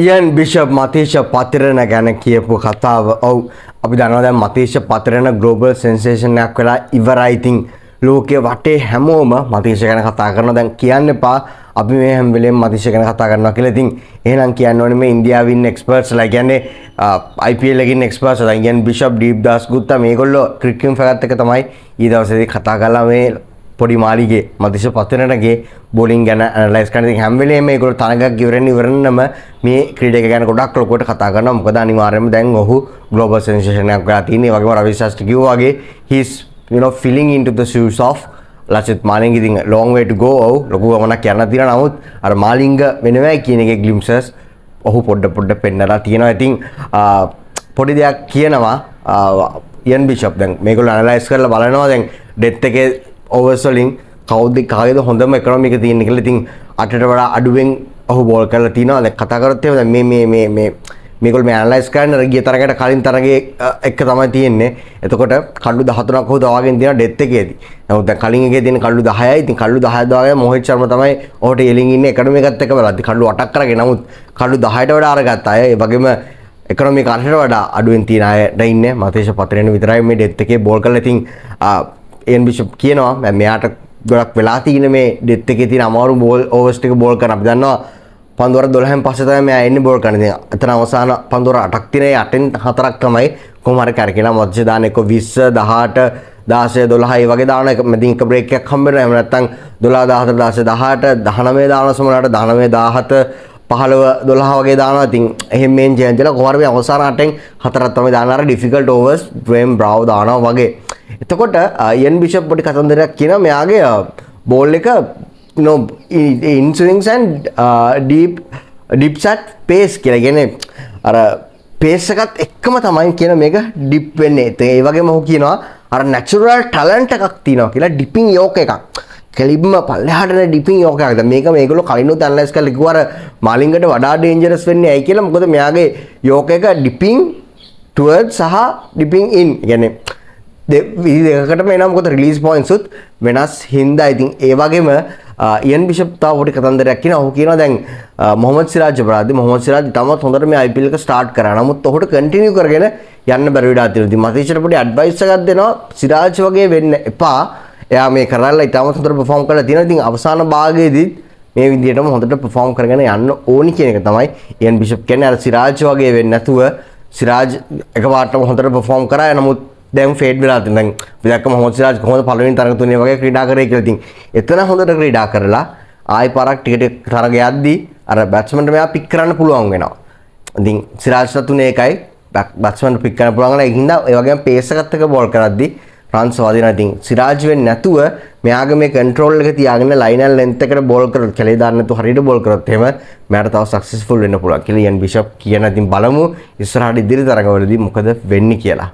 ඉයන් bishop මතේශ Pathirana ගැන කියපු කතාව ඔවු අපි දනවද මතේශ පතරණ ග්ලෝබල් සෙන්සේෂණයක් වෙලා ඉවරයිතිං ලෝකය වටේ හැමෝම මතේශ ගැන කතා කරන දැන් කියන්න පා අපි මේ හැම්වෙලේ මතිශ ගැන කතා කරන්න කියලෙතින් ඒනම් කියන්න ඕනම ඉන්දියාවන් එක්ස්පර්ට්ස් ලගන්නේ අයිපලගින් එක්ස්පර්ස් ලයිගන් බිෂප් ඩීප් දස් ගුත්ත මේ කොල්ලො ක්‍රික්කම් පැත්තක තමයි ඒ දවසදි කතා කලා මේ පොඩි මාලිගේ මතිශ පත්වනටගේ බොලින් ගැන ලස් කන හැම්වලේ මේකුල තනගක් ගවරෙන් ඉවරන්නම මේ ක්‍රඩක ගැන ගොඩක් ලොකොට කතාගන්න මොකද අනිවාරම දැන් ඔහු ගලෝබ සේෂනයක් ගාතින්නේ වගේ රවිශෂ්ටිකවගේ හිස් ෆිලිින් ඉන්ට ශස් of ලචත් මාලින් ඉතින් ලෝන්වට ගෝ ලොකු ගමනක් යන්න තිර නමුත් අර මාලිංග වෙනවයි කියන එක ගලිම්සස් ඔහු පොඩ්ඩ පොඩ්ඩ පෙන්නලා තියෙනවා ඉතින් පොඩි දෙයක් කියනවා යන් බිෂප් දැන් මේකුල අනලයිස් කරලා බලනවා දැන් ඩෙත් එකේ ඕවස්වලින් කෞද්දි කායද හොඳම එකනොමික තියෙන කියලා ඉතින් අටට වඩා අඩුවෙන් ඔහු බෝල් කරලා තිනවා දැන් කතා කරොත් එහෙම මේ මේ මේ මේ මේකල් මේ ඇනලයිස් කරන්න අර ගිය තරගයට කලින් තරගයේ එක තමයි තියෙන්නේ එතකොට කල්ලු 13ක් හොද වාගෙන් තියෙන ඩෙත් එකේදී නමුත් දැන් කලින් එකේ තියෙන කල්ලු 10යි ඉතින් කල්ලු 10 දාගෙන මොහිත් ශර්ම තමයි ඔහුට එලින් ඉන්නේ එකනොමි එකත් එක බලද්දි කල්ලු 8ක් කරගෙන නමුත් කල්ලු 10ට වඩා අරගත්ත අය ඒ වගේම එකනොමි කාර්යයට වඩා අඩුවෙන් තියෙන අයට ඉන්නේ මතේෂ පතරේන විතරයි මේ ඩෙත් එකේ බෝල් කරලා ඉතින් එන් බිෂප් කියනවා මෙයාට ගොඩක් වෙලා තියෙන මේ ඩෙත් එකේ තියෙන අමාරු බෝල් ඕවර්ස් ටික බෝල් කරන අපි දන්නවා පන්දුවර 12න් පස්සේ තමයි මෙයා එන්නේ බෝල් කරන්න. ඉතින් අතන අවසාන පන්දුවර 8ක් තියෙන 8න් 4ක් තමයි කොහොම හරි කරකිනා මොද්දේ දාන එක 20 18 දාසය දොළහයි වගේ දාන එක මැදින් එක බ්‍රේක් එකක් හම්බෙනවා එහෙම නැත්නම් 12 14 18 19 දාන සමහරට 19 17 පහළව දොළහ වගේ දානවා ඉතින් එහෙම මේන් ජයන්තිලා කොහොම හරි අවසාන අටෙන් හතරක් තමයි දානවා අර ඩිෆිකල්ට් ඕවර්ස් ඩ්වේම් බ්‍රාව් දානවා වගේ එතකොට අයන් බිෂප් පොඩි කතන්දරයක් කියන මෙයාගේ බෝල් එක නො ඉන්සුවිංසන් ඩීප් ඩිප්සට් පේස් කියලගෙන අර පේසකත් එක්කම තමයි කියන මේක ඩිප් වෙන්නේ ඒ වගේ මහු කියනවා අර නැචුරල් ටලන්ට එකක් තියනවා කියලා ඩිපිං යෝක එකක් කෙලිබම පල්ලහට ඩිපින් යෝකයක්ද මේක මේකලු කලිනු තැන්ලස් කල ලිකුවර මලින්ගට වඩා ඩේන්ජරස් වෙන්න ඇයි කියලා මොකද මෙයාගේ යෝක එක ඩිපිං ටුවර් සහ ඩිපිං ඉන් ගැනේ දෙකට මේනම්කොත රිලිස් පොයින්සුත් වෙනස් හින්දා ඉතින් ඒවගේම යන් බිෂප්තා පොටි කතන්දරයක් කියන ඔහු කියන දැන් මොහොමද සිරාජ් අපරාධි මොහොමද සිරාජ් තමත් හොඳට මේ IPL එක ස්ටාර්ට් කරා. නමුත් ඔහුට කන්ටිනියු කරගෙන යන්න බැරි වෙලා තියෙනවා. ඉතින් මතීෂට පොඩි ඇඩ්වයිස් එකක් දෙනවා සිරාජ් වගේ වෙන්න එපා. එයා මේ කරලා ඉතාම හොඳට පර්ෆෝම් කරලා තියෙනවා. ඉතින් අවසාන භාගයේදීත් මේ විදිහටම හොඳට පර්ෆෝම් කරගෙන යන්න ඕනි කියන එක තමයි යන් බිෂප් කියන්නේ අර සිරාජ් වගේ වෙන්නේ නැතුව සිරාජ් එකපාරටම හොඳට පර්ෆෝම් කරා. නමුත් දැම් ෆේඩ් වෙලා දැන් විදක් මහොත්සලා කොහොමද පළවෙනි තරග තුනේ වගේ ක්‍රීඩා කරේ කියලා ඉතින් එතන හොඳට ක්‍රීඩා කරලා ආයි පාරක් ටිකට තරග යද්දී අර බැට්ස්මන්ට මෙයා පික් කරන්න පුළුවන් වෙනවා. ඉතින් සිරාජ්ලා තුනේ ඒකයි බැට්ස්මන්ට පික් කරන්න පුළුවන් ඒ හින්දා ඒ වගේම පේස් එකත් එක බෝල් කරද්දී රන්ස් වදිනවා. ඉතින් සිරාජ් වෙන්නේ නැතුව මෙයාගේ මේ කන්ට්‍රෝල් එක තියාගෙන ලයිනල් ලෙන්ත් එකට බෝල් කරොත් කැලේ දාන්න නැතුව හරියට බෝල් කරොත් එහෙම මෙයාට තව සක්සස්ෆුල් වෙන්න පුළුවන් කියලා ඉයන් බිෂප් කියන ඉතින් බලමු ඉස්සරහට ඉදිරි තරගවලදී මොකද වෙන්නේ කියලා.